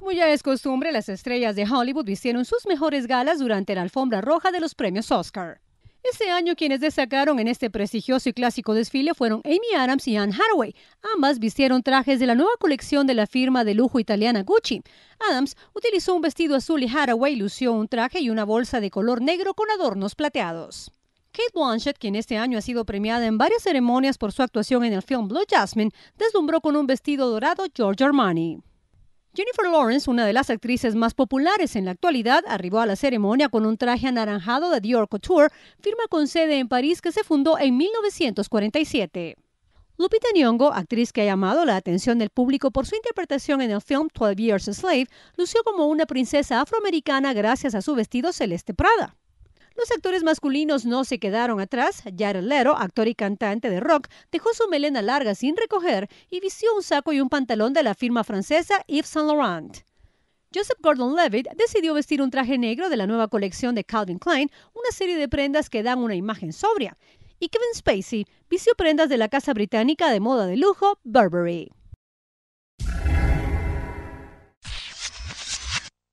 Como ya es costumbre, las estrellas de Hollywood vistieron sus mejores galas durante la alfombra roja de los premios Oscar. Este año quienes destacaron en este prestigioso y clásico desfile fueron Amy Adams y Anne Hathaway. Ambas vistieron trajes de la nueva colección de la firma de lujo italiana Gucci. Adams utilizó un vestido azul y Hathaway lució un traje y una bolsa de color negro con adornos plateados. Kate Blanchett, quien este año ha sido premiada en varias ceremonias por su actuación en el film Blue Jasmine, deslumbró con un vestido dorado George Armani. Jennifer Lawrence, una de las actrices más populares en la actualidad, arribó a la ceremonia con un traje anaranjado de Dior Couture, firma con sede en París que se fundó en 1947. Lupita Nyong'o, actriz que ha llamado la atención del público por su interpretación en el film 12 Years a Slave, lució como una princesa afroamericana gracias a su vestido celeste Prada. Los actores masculinos no se quedaron atrás. Jared Lero, actor y cantante de rock, dejó su melena larga sin recoger y vistió un saco y un pantalón de la firma francesa Yves Saint Laurent. Joseph Gordon-Levitt decidió vestir un traje negro de la nueva colección de Calvin Klein, una serie de prendas que dan una imagen sobria. Y Kevin Spacey vistió prendas de la casa británica de moda de lujo Burberry.